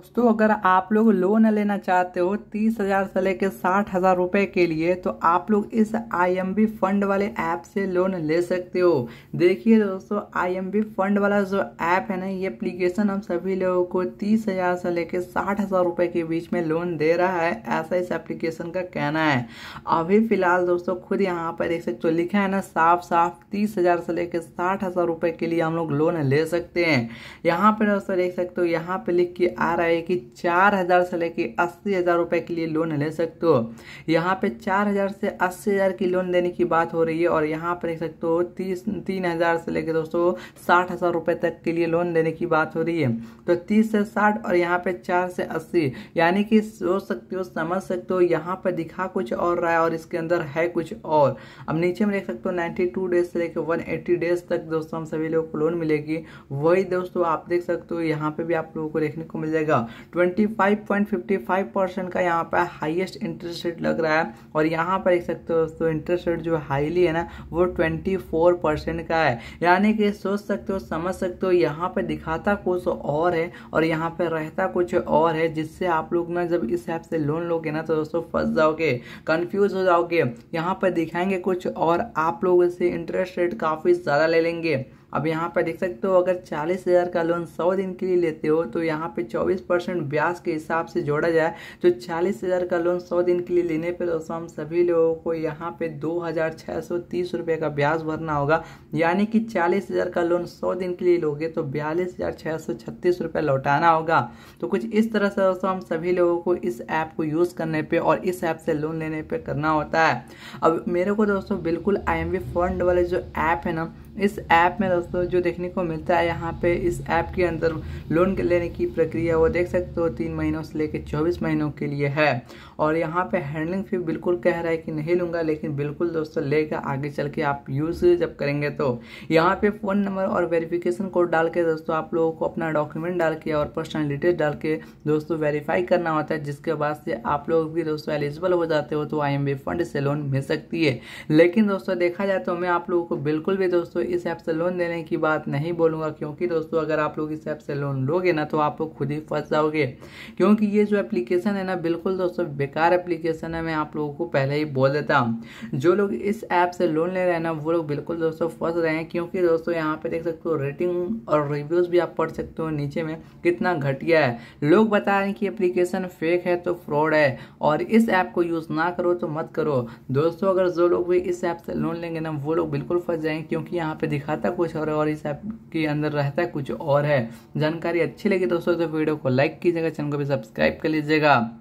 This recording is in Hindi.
दोस्तों अगर आप लोग लोन लेना चाहते हो तीस हजार से लेकर साठ हजार रुपए के लिए तो आप लोग इस आईएमबी फंड वाले ऐप से लोन ले सकते हो देखिए दोस्तों आईएमबी फंड वाला जो ऐप है ना ये एप्लीकेशन हम सभी लोगों को तीस हजार से लेकर साठ हजार रुपए के बीच में लोन दे रहा है ऐसा इस एप्लीकेशन का कहना है अभी फिलहाल दोस्तों खुद यहाँ पर देख सकते हो लिखा है ना साफ साफ तीस हजार से लेकर साठ हजार रुपए के लिए हम लोग लोन ले सकते हैं यहाँ पर दोस्तों देख सकते हो यहाँ पे लिख के आ रहा है है कि चार हज़ार से लेके अस्सी हज़ार रुपये के लिए लोन ले सकते हो यहाँ पे चार हज़ार से अस्सी हज़ार की लोन देने की बात हो रही है और यहाँ पर देख सकते हो तीस तीन हज़ार से लेके दोस्तों साठ हज़ार रुपये तक के लिए लोन देने की बात हो रही है तो तीस से साठ और यहाँ पे चार से अस्सी यानी कि सोच सकते हो समझ सकते हो यहाँ पर दिखा कुछ और रहा है और इसके अंदर है कुछ और अब नीचे में देख सकते हो नाइन्टी टू डेज से लेकर वन डेज तक दोस्तों हम सभी लोगों को लोन मिलेगी वही दोस्तों आप देख सकते हो यहाँ पे भी आप लोगों को देखने को मिल जाएगा 25.55 परसेंट का यहाँ पर हाईएस्ट इंटरेस्ट रेट लग रहा है और यहाँ पर देख सकते हो दोस्तों इंटरेस्ट रेट जो हाईली है ना वो 24 परसेंट का है यानी कि सोच सकते हो समझ सकते हो यहाँ पर दिखाता कुछ और है और यहाँ पर रहता कुछ और है जिससे आप लोग ना जब इस ऐप से लोन लोगे ना तो दोस्तों फंस जाओगे कन्फ्यूज हो जाओगे यहाँ पर दिखाएंगे कुछ और आप लोग इससे इंटरेस्ट रेट काफ़ी ज़्यादा ले लेंगे अब यहाँ पर देख सकते हो अगर चालीस हज़ार का लोन सौ दिन के लिए लेते हो तो यहाँ पे चौबीस परसेंट ब्याज के हिसाब से जोड़ा जाए तो चालीस हज़ार का लोन सौ दिन के लिए लेने पर दोस्तों हम सभी लोगों को यहाँ पे दो हज़ार छः सौ तीस रुपये का ब्याज भरना होगा यानी कि चालीस हज़ार का लोन सौ दिन के लिए लोगे तो बयालीस हज़ार छः सौ छत्तीस रुपये लौटाना होगा तो कुछ इस तरह से दोस्तों हम सभी लोगों को इस ऐप को यूज़ करने पर और इस ऐप से लोन लेने पर करना होता है अब मेरे को दोस्तों बिल्कुल आई फंड वाले जो ऐप है ना इस ऐप में दोस्तों जो देखने को मिलता है यहाँ पे इस ऐप के अंदर लोन लेने की प्रक्रिया वो देख सकते हो तीन महीनों से लेकर चौबीस महीनों के लिए है और यहाँ पे हैंडलिंग फी बिल्कुल कह रहा है कि नहीं लूँगा लेकिन बिल्कुल दोस्तों लेगा आगे चल के आप यूज़ जब करेंगे तो यहाँ पे फ़ोन नंबर और वेरिफिकेशन कोड डाल के दोस्तों आप लोगों को अपना डॉक्यूमेंट डाल के और पर्सनल डिटेल डाल के दोस्तों वेरीफाई करना होता है जिसके बाद से आप लोग भी दोस्तों एलिजिबल हो जाते हो तो आई फंड से लोन मिल सकती है लेकिन दोस्तों देखा जाए तो मैं आप लोगों को बिल्कुल भी दोस्तों दोस्तों इस ऐप से लोन लेने की बात नहीं बोलूँगा क्योंकि दोस्तों अगर आप लोग इस ऐप से लोन लोगे ना तो आप लोग खुद ही फंस जाओगे क्योंकि ये जो एप्लीकेशन है ना बिल्कुल दोस्तों बेकार एप्लीकेशन है मैं आप लोगों को पहले ही बोल देता हूँ जो लोग इस ऐप से लोन ले रहे हैं ना वो लोग बिल्कुल दोस्तों फंस रहे हैं क्योंकि दोस्तों यहाँ पे देख सकते हो रेटिंग और रिव्यूज़ भी आप पढ़ सकते हो नीचे में कितना घटिया है लोग बता रहे हैं कि एप्लीकेशन फेक है तो फ्रॉड है और इस ऐप को यूज़ ना करो तो मत करो दोस्तों अगर जो लोग भी इस ऐप से लोन लेंगे ना वो लोग बिल्कुल फंस जाएंगे क्योंकि यहाँ यहाँ पे दिखाता कुछ और और इस ऐप के अंदर रहता कुछ और है जानकारी अच्छी लगी दोस्तों तो वीडियो को लाइक कीजिएगा चैनल को भी सब्सक्राइब कर लीजिएगा